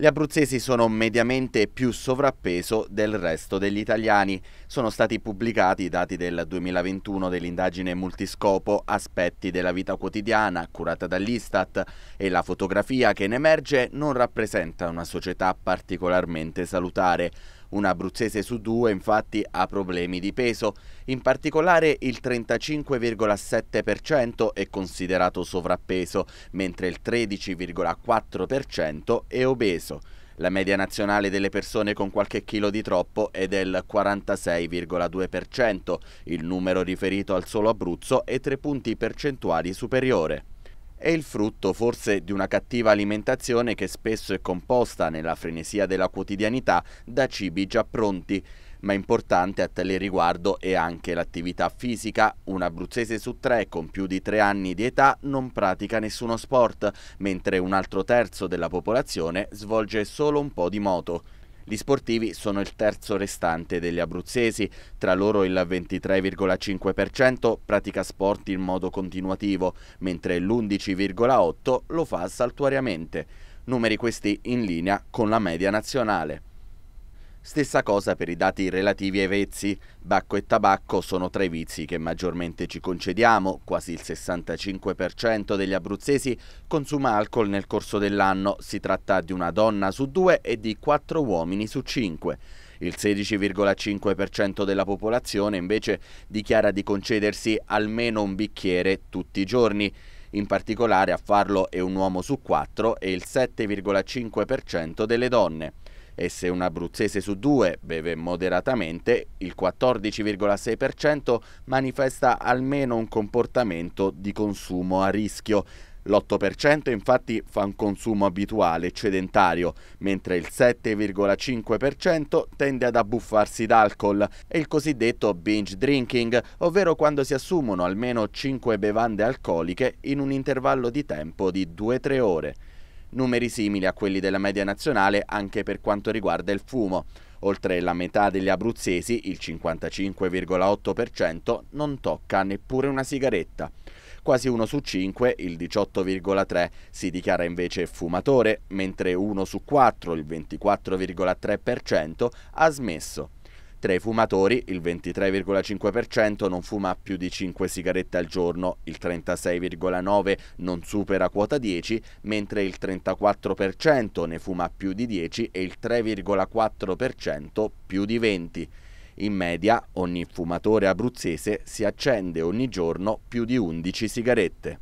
Gli abruzzesi sono mediamente più sovrappeso del resto degli italiani. Sono stati pubblicati i dati del 2021 dell'indagine multiscopo Aspetti della vita quotidiana curata dall'Istat e la fotografia che ne emerge non rappresenta una società particolarmente salutare. Un abruzzese su due infatti ha problemi di peso, in particolare il 35,7% è considerato sovrappeso, mentre il 13,4% è obeso. La media nazionale delle persone con qualche chilo di troppo è del 46,2%, il numero riferito al solo Abruzzo è tre punti percentuali superiore. È il frutto forse di una cattiva alimentazione che spesso è composta nella frenesia della quotidianità da cibi già pronti. Ma importante a tale riguardo è anche l'attività fisica. Un abruzzese su tre con più di tre anni di età non pratica nessuno sport, mentre un altro terzo della popolazione svolge solo un po' di moto. Gli sportivi sono il terzo restante degli abruzzesi, tra loro il 23,5% pratica sport in modo continuativo, mentre l'11,8% lo fa saltuariamente. Numeri questi in linea con la media nazionale. Stessa cosa per i dati relativi ai vezzi. Bacco e tabacco sono tra i vizi che maggiormente ci concediamo. Quasi il 65% degli abruzzesi consuma alcol nel corso dell'anno. Si tratta di una donna su due e di quattro uomini su cinque. Il 16,5% della popolazione invece dichiara di concedersi almeno un bicchiere tutti i giorni. In particolare a farlo è un uomo su quattro e il 7,5% delle donne e se un abruzzese su due beve moderatamente, il 14,6% manifesta almeno un comportamento di consumo a rischio. L'8% infatti fa un consumo abituale, eccedentario, mentre il 7,5% tende ad abbuffarsi d'alcol e il cosiddetto binge drinking, ovvero quando si assumono almeno 5 bevande alcoliche in un intervallo di tempo di 2-3 ore numeri simili a quelli della media nazionale anche per quanto riguarda il fumo. Oltre la metà degli abruzzesi, il 55,8%, non tocca neppure una sigaretta. Quasi uno su cinque, il 18,3%, si dichiara invece fumatore, mentre uno su quattro, il 24,3%, ha smesso. Tra i fumatori il 23,5% non fuma più di 5 sigarette al giorno, il 36,9% non supera quota 10, mentre il 34% ne fuma più di 10 e il 3,4% più di 20. In media ogni fumatore abruzzese si accende ogni giorno più di 11 sigarette.